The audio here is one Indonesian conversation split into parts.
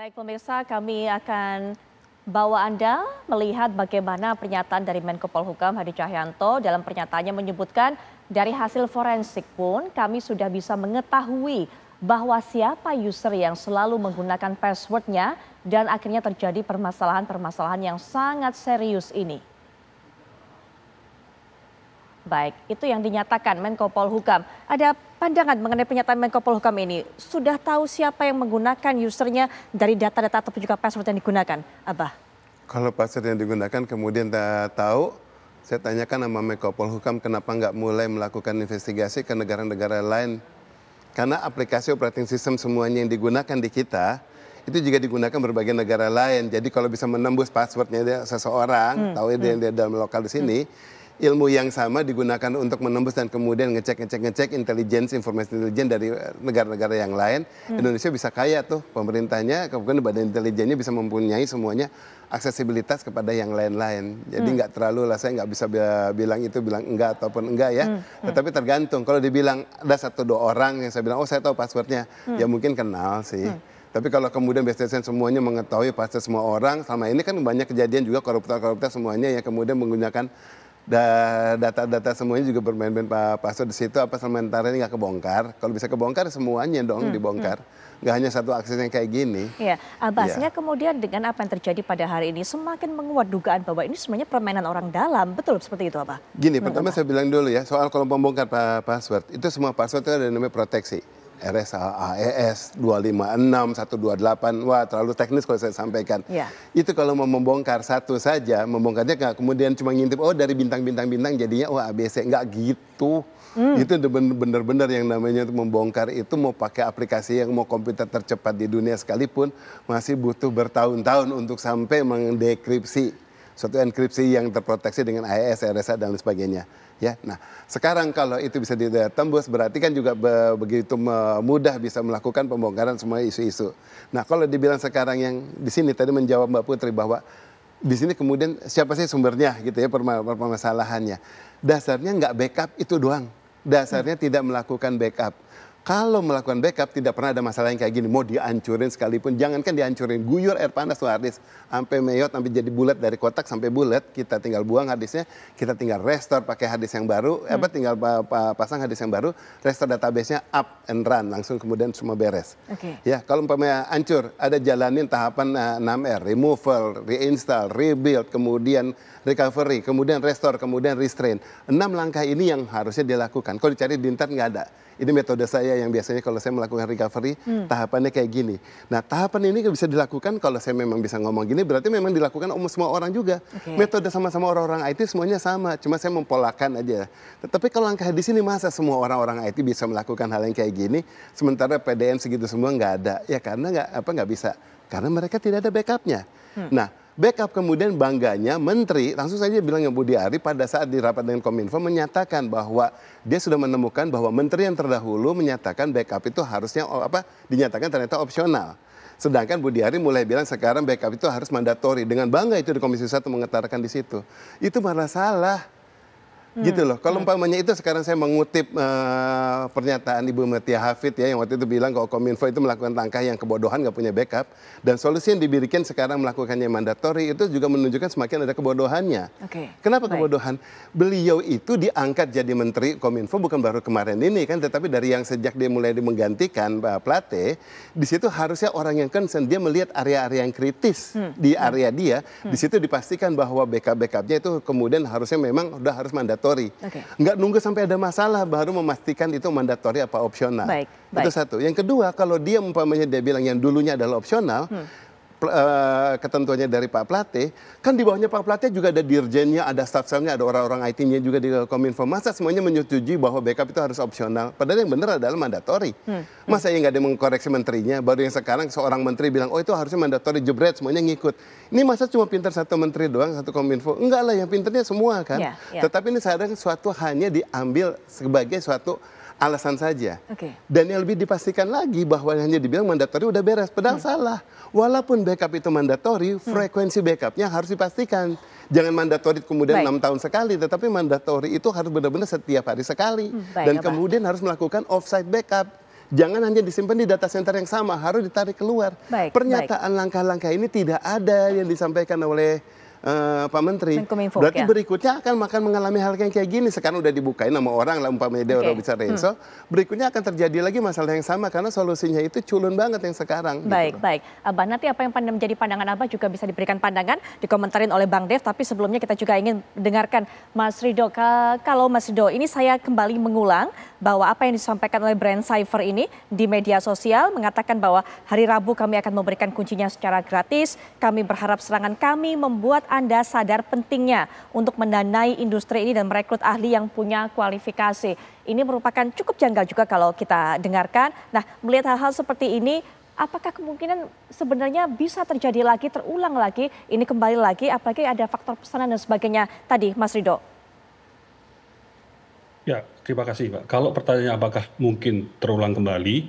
Baik pemirsa, kami akan bawa Anda melihat bagaimana pernyataan dari Menko Polhukam Hadi Cahyanto dalam pernyataannya menyebutkan dari hasil forensik pun kami sudah bisa mengetahui bahwa siapa user yang selalu menggunakan passwordnya dan akhirnya terjadi permasalahan-permasalahan yang sangat serius ini baik. Itu yang dinyatakan Menko Polhukam. Ada pandangan mengenai pernyataan Menko Polhukam ini? Sudah tahu siapa yang menggunakan usernya dari data-data atau juga password yang digunakan, Abah? Kalau password yang digunakan kemudian tahu, saya tanyakan sama Menko Polhukam kenapa nggak mulai melakukan investigasi ke negara-negara lain. Karena aplikasi operating system semuanya yang digunakan di kita, itu juga digunakan berbagai negara lain. Jadi kalau bisa menembus passwordnya dia, seseorang, hmm. tahu dia, hmm. dia dalam lokal di sini, hmm ilmu yang sama digunakan untuk menembus dan kemudian ngecek ngecek ngecek intelijen informasi intelijen dari eh, negara-negara yang lain hmm. Indonesia bisa kaya tuh pemerintahnya kemudian badan intelijennya bisa mempunyai semuanya aksesibilitas kepada yang lain-lain jadi hmm. nggak hmm. terlalu lah saya nggak bisa bilang itu bilang enggak ataupun enggak ya hmm. Hmm. tetapi tergantung kalau dibilang ada satu dua orang yang saya bilang oh saya tahu passwordnya hmm. ya mungkin kenal sih hmm. Tapi kalau kemudian biasanya semuanya mengetahui pasti semua orang, selama ini kan banyak kejadian juga koruptor-koruptor semuanya yang kemudian menggunakan data-data semuanya juga bermain-main Pak Paso di situ apa sementara ini nggak kebongkar. Kalau bisa kebongkar semuanya dong hmm, dibongkar. Hmm. Nggak hmm. hanya satu aksesnya kayak gini. Iya, abasnya ah, ya. kemudian dengan apa yang terjadi pada hari ini semakin menguat dugaan bahwa ini semuanya permainan orang dalam. Betul seperti itu apa? Gini, Menurut hmm, pertama apa? saya bilang dulu ya soal kalau pembongkar Pak Password itu semua password itu ada namanya proteksi. RSAAES 256 128 wah terlalu teknis kalau saya sampaikan. Ya. Itu kalau mau membongkar satu saja, membongkarnya nggak kemudian cuma ngintip oh dari bintang-bintang-bintang jadinya wah oh, ABC nggak gitu. Hmm. Itu benar-benar yang namanya membongkar itu mau pakai aplikasi yang mau komputer tercepat di dunia sekalipun masih butuh bertahun-tahun untuk sampai mendekripsi suatu enkripsi yang terproteksi dengan AES, RSA dan lain sebagainya. Ya, nah sekarang kalau itu bisa ditembus berarti kan juga be begitu mudah bisa melakukan pembongkaran semua isu-isu. Nah kalau dibilang sekarang yang di sini tadi menjawab Mbak Putri bahwa di sini kemudian siapa sih sumbernya gitu ya permasalahannya. Dasarnya nggak backup itu doang. Dasarnya hmm. tidak melakukan backup kalau melakukan backup tidak pernah ada masalah yang kayak gini mau dihancurin sekalipun jangankan dihancurin guyur air panas tuh artis sampai meyot sampai jadi bulat dari kotak sampai bulat kita tinggal buang hadisnya kita tinggal restore pakai hadis yang baru hmm. apa tinggal pa pa pasang hadis yang baru restore databasenya up and run langsung kemudian semua beres okay. ya kalau umpamanya hancur ada jalanin tahapan uh, eh, 6R removal reinstall rebuild kemudian recovery kemudian restore kemudian restrain enam langkah ini yang harusnya dilakukan kalau dicari di internet nggak ada ini metode saya yang biasanya kalau saya melakukan recovery hmm. tahapannya kayak gini. Nah tahapan ini bisa dilakukan kalau saya memang bisa ngomong gini berarti memang dilakukan umum semua orang juga. Okay. Metode sama-sama orang-orang IT semuanya sama, cuma saya mempolakan aja. Tetapi kalau langkah di sini masa semua orang-orang IT bisa melakukan hal yang kayak gini, sementara PDM segitu semua nggak ada ya karena nggak apa nggak bisa karena mereka tidak ada backupnya. Hmm. Nah Backup kemudian bangganya menteri langsung saja bilang yang Budi Ari pada saat di rapat dengan Kominfo menyatakan bahwa dia sudah menemukan bahwa menteri yang terdahulu menyatakan backup itu harusnya oh, apa dinyatakan ternyata opsional. Sedangkan Budi Ari mulai bilang sekarang backup itu harus mandatori. Dengan bangga itu di Komisi 1 mengetarakan di situ. Itu malah salah. Hmm. Gitu loh. Kalau hmm. umpamanya itu sekarang saya mengutip uh, pernyataan Ibu Metia Hafid ya yang waktu itu bilang kalau Kominfo itu melakukan langkah yang kebodohan gak punya backup dan solusi yang diberikan sekarang melakukannya mandatori itu juga menunjukkan semakin ada kebodohannya. Okay. Kenapa Baik. kebodohan? Beliau itu diangkat jadi menteri Kominfo bukan baru kemarin ini kan tetapi dari yang sejak dia mulai menggantikan Pak eh, Plate di situ harusnya orang yang concern dia melihat area-area yang kritis hmm. di area hmm. dia hmm. di situ dipastikan bahwa backup-backupnya itu kemudian harusnya memang udah harus mandat mandatori. Okay. Nggak nunggu sampai ada masalah baru memastikan itu mandatori apa opsional. Baik, baik. Itu satu. Yang kedua, kalau dia umpamanya dia bilang yang dulunya adalah opsional, hmm Eh, ketentuannya dari Pak Plate, kan di bawahnya Pak Plate juga ada dirjennya, ada staff selnya, ada orang-orang IT-nya juga di Kominfo. Masa semuanya menyetujui bahwa backup itu harus opsional? Padahal yang benar adalah mandatory. Hmm, hmm. Masa yang nggak ada mengkoreksi menterinya, baru yang sekarang seorang menteri bilang, oh itu harusnya mandatory, jebret, semuanya ngikut. Ini masa cuma pinter satu menteri doang, satu Kominfo? Enggak lah, yang pinternya semua kan. Yeah, yeah. Tetapi ini sekarang suatu hanya diambil sebagai suatu alasan saja. Okay. Dan yang lebih dipastikan lagi bahwa hanya dibilang mandatori udah beres, padahal hmm. salah. Walaupun backup itu mandatori, hmm. frekuensi backupnya harus dipastikan. Jangan mandatori kemudian enam tahun sekali, tetapi mandatori itu harus benar-benar setiap hari sekali. Hmm. Baik, Dan apa? kemudian harus melakukan offsite backup. Jangan hanya disimpan di data center yang sama, harus ditarik keluar. Baik, Pernyataan langkah-langkah ini tidak ada yang disampaikan oleh Eh, Pak Menteri. Menkominfo, Berarti ya? berikutnya akan makan mengalami hal yang kayak gini. Sekarang udah dibukain sama orang lah umpamanya dia okay. orang bicara Renzo. Hmm. Berikutnya akan terjadi lagi masalah yang sama karena solusinya itu culun banget yang sekarang. Baik, gitu baik. Abah eh, nanti apa yang menjadi pandangan Abah juga bisa diberikan pandangan, dikomentarin oleh Bang Dev. Tapi sebelumnya kita juga ingin dengarkan Mas Rido. Kalau Mas Rido, ini saya kembali mengulang bahwa apa yang disampaikan oleh Brand Cypher ini di media sosial mengatakan bahwa hari Rabu kami akan memberikan kuncinya secara gratis. Kami berharap serangan kami membuat anda sadar pentingnya untuk mendanai industri ini dan merekrut ahli yang punya kualifikasi. Ini merupakan cukup janggal juga kalau kita dengarkan. Nah, melihat hal-hal seperti ini, apakah kemungkinan sebenarnya bisa terjadi lagi, terulang lagi, ini kembali lagi, apalagi ada faktor pesanan dan sebagainya tadi, Mas Rido? Ya, terima kasih Pak. Kalau pertanyaannya apakah mungkin terulang kembali,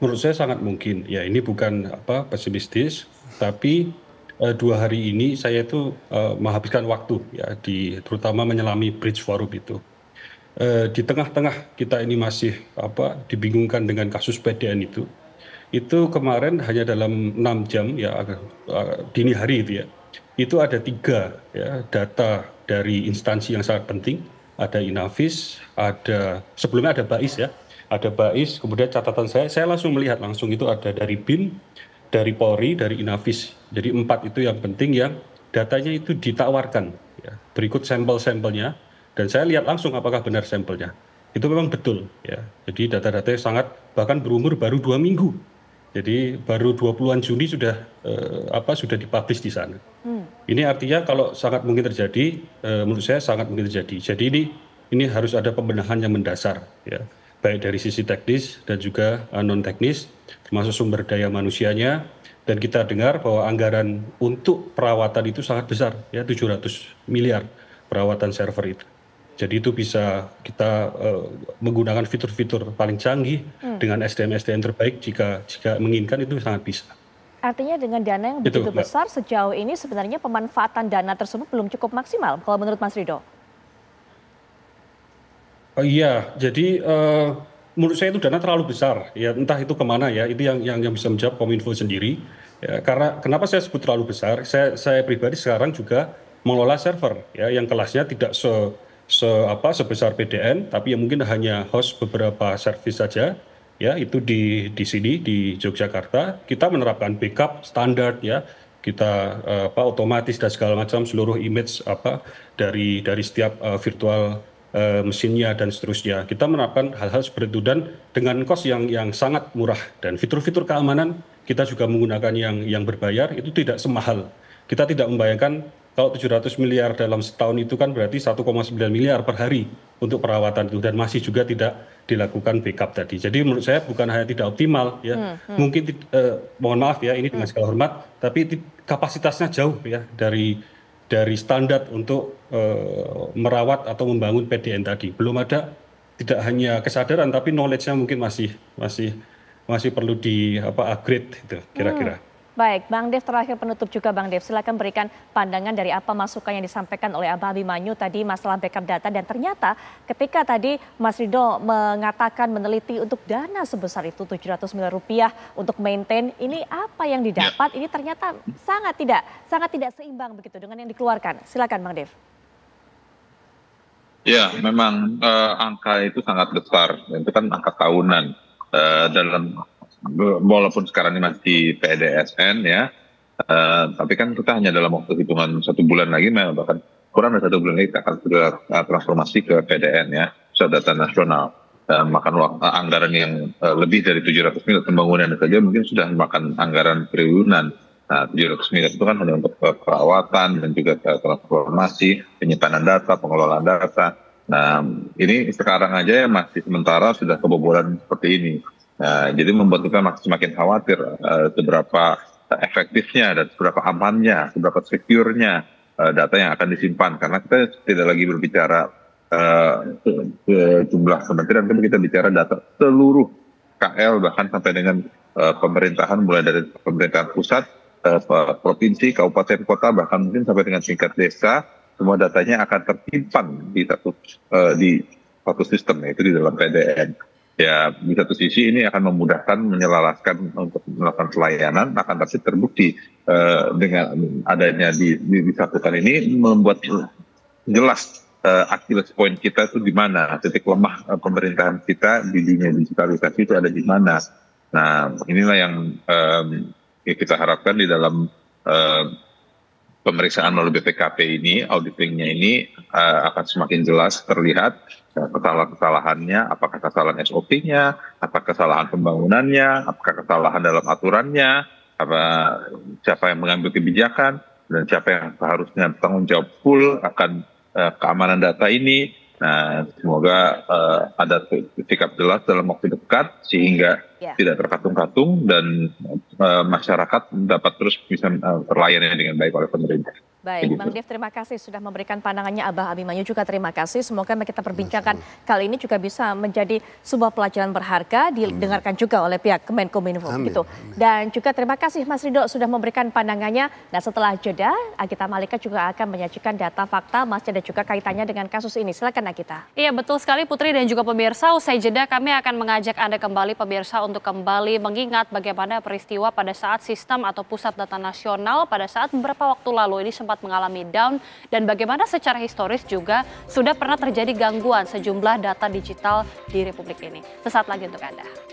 menurut saya sangat mungkin. Ya, ini bukan apa pesimistis, tapi Eh, dua hari ini saya itu eh, menghabiskan waktu ya di terutama menyelami bridge forum itu. Eh, di tengah-tengah kita ini masih apa dibingungkan dengan kasus PDN itu. Itu kemarin hanya dalam enam jam ya dini hari itu ya. Itu ada tiga ya data dari instansi yang sangat penting. Ada Inavis, ada sebelumnya ada Bais ya, ada Bais. Kemudian catatan saya, saya langsung melihat langsung itu ada dari BIN, dari Polri, dari Inavis. Jadi empat itu yang penting yang datanya itu ditawarkan. Ya. Berikut sampel-sampelnya dan saya lihat langsung apakah benar sampelnya. Itu memang betul. Ya. Jadi data data sangat bahkan berumur baru dua minggu. Jadi baru 20-an Juni sudah eh, apa sudah dipublish di sana. Hmm. Ini artinya kalau sangat mungkin terjadi, eh, menurut saya sangat mungkin terjadi. Jadi ini ini harus ada pembenahan yang mendasar. Ya baik dari sisi teknis dan juga eh, non teknis termasuk sumber daya manusianya dan kita dengar bahwa anggaran untuk perawatan itu sangat besar ya 700 miliar perawatan server itu. Jadi itu bisa kita uh, menggunakan fitur-fitur paling canggih hmm. dengan SDM-SDM terbaik jika jika menginginkan itu sangat bisa. Artinya dengan dana yang begitu itu, besar Mbak. sejauh ini sebenarnya pemanfaatan dana tersebut belum cukup maksimal kalau menurut Mas Rido. Oh, iya jadi eh, menurut saya itu dana terlalu besar ya entah itu kemana ya itu yang yang, yang bisa menjawab kominfo sendiri ya, karena kenapa saya sebut terlalu besar saya saya pribadi sekarang juga mengelola server ya yang kelasnya tidak se se apa sebesar PDN tapi yang mungkin hanya host beberapa service saja ya itu di di sini di Yogyakarta kita menerapkan backup standar ya kita eh, apa otomatis dan segala macam seluruh image apa dari dari setiap uh, virtual Eh, mesinnya dan seterusnya. Kita menerapkan hal-hal seperti itu dan dengan kos yang yang sangat murah dan fitur-fitur keamanan kita juga menggunakan yang yang berbayar itu tidak semahal. Kita tidak membayangkan kalau 700 miliar dalam setahun itu kan berarti 1,9 miliar per hari untuk perawatan itu dan masih juga tidak dilakukan backup tadi. Jadi menurut saya bukan hanya tidak optimal ya. Hmm, hmm. Mungkin eh, mohon maaf ya ini dengan hmm. segala hormat tapi kapasitasnya jauh ya dari dari standar untuk eh, merawat atau membangun PDN tadi. Belum ada tidak hanya kesadaran tapi knowledge-nya mungkin masih masih masih perlu di apa upgrade itu kira-kira. Hmm. Baik, Bang Dev terakhir penutup juga Bang Dev. Silakan berikan pandangan dari apa masukan yang disampaikan oleh Abah Abimanyu tadi masalah backup data dan ternyata ketika tadi Mas Rido mengatakan meneliti untuk dana sebesar itu 700 miliar rupiah untuk maintain ini apa yang ya. didapat ini ternyata sangat tidak sangat tidak seimbang begitu dengan yang dikeluarkan. Silakan Bang Dev. Ya, memang uh, angka itu sangat besar. Itu kan angka tahunan. Uh, dalam walaupun sekarang ini masih PDSN ya, uh, tapi kan kita hanya dalam waktu hitungan satu bulan lagi, memang bahkan kurang dari satu bulan lagi kita akan sudah eh, transformasi ke PDN ya, pusat data nasional. Uh, makan anggaran yang uh, lebih dari 700 miliar pembangunan saja mungkin sudah makan anggaran triliunan. Nah, 700 miliar itu kan hanya untuk perawatan dan juga transformasi, penyimpanan data, pengelolaan data. Nah, ini sekarang aja ya masih sementara sudah kebobolan seperti ini. Nah, jadi membuat kita semakin khawatir uh, seberapa efektifnya dan seberapa amannya, seberapa secure-nya uh, data yang akan disimpan karena kita tidak lagi berbicara uh, jumlah kementerian, tapi kita bicara data seluruh KL bahkan sampai dengan uh, pemerintahan mulai dari pemerintahan pusat, uh, provinsi, kabupaten, kota bahkan mungkin sampai dengan tingkat desa semua datanya akan tersimpan di satu uh, di satu sistem yaitu di dalam PDN ya di satu sisi ini akan memudahkan menyelaraskan untuk melakukan pelayanan akan tapi terbukti eh, dengan adanya di, di disatukan ini membuat jelas uh, eh, Achilles point kita itu di mana titik lemah eh, pemerintahan kita di dunia digitalisasi itu ada di mana nah inilah yang ya kita harapkan di dalam pemeriksaan melalui BPKP ini, auditingnya ini uh, akan semakin jelas terlihat uh, kesalahan-kesalahannya, apakah kesalahan SOP-nya, apakah kesalahan pembangunannya, apakah kesalahan dalam aturannya, apa siapa yang mengambil kebijakan dan siapa yang seharusnya tanggung jawab full akan uh, keamanan data ini Nah, semoga uh, ada sikap jelas dalam waktu dekat sehingga yeah. tidak terkatung-katung dan uh, masyarakat dapat terus bisa uh, eh, terlayani dengan baik oleh pemerintah. Baik, Bang Dev terima kasih sudah memberikan pandangannya Abah Abimanyu juga terima kasih. Semoga kita perbincangkan kali ini juga bisa menjadi sebuah pelajaran berharga didengarkan juga oleh pihak Kemenkominfo gitu. Dan juga terima kasih Mas Rido sudah memberikan pandangannya. Nah, setelah jeda Agita Malika juga akan menyajikan data fakta Mas dan juga kaitannya dengan kasus ini. Silakan Agita. Iya, betul sekali Putri dan juga pemirsa. Usai jeda kami akan mengajak Anda kembali pemirsa untuk kembali mengingat bagaimana peristiwa pada saat sistem atau pusat data nasional pada saat beberapa waktu lalu ini sempat sempat mengalami down dan bagaimana secara historis juga sudah pernah terjadi gangguan sejumlah data digital di Republik ini. Sesaat lagi untuk Anda.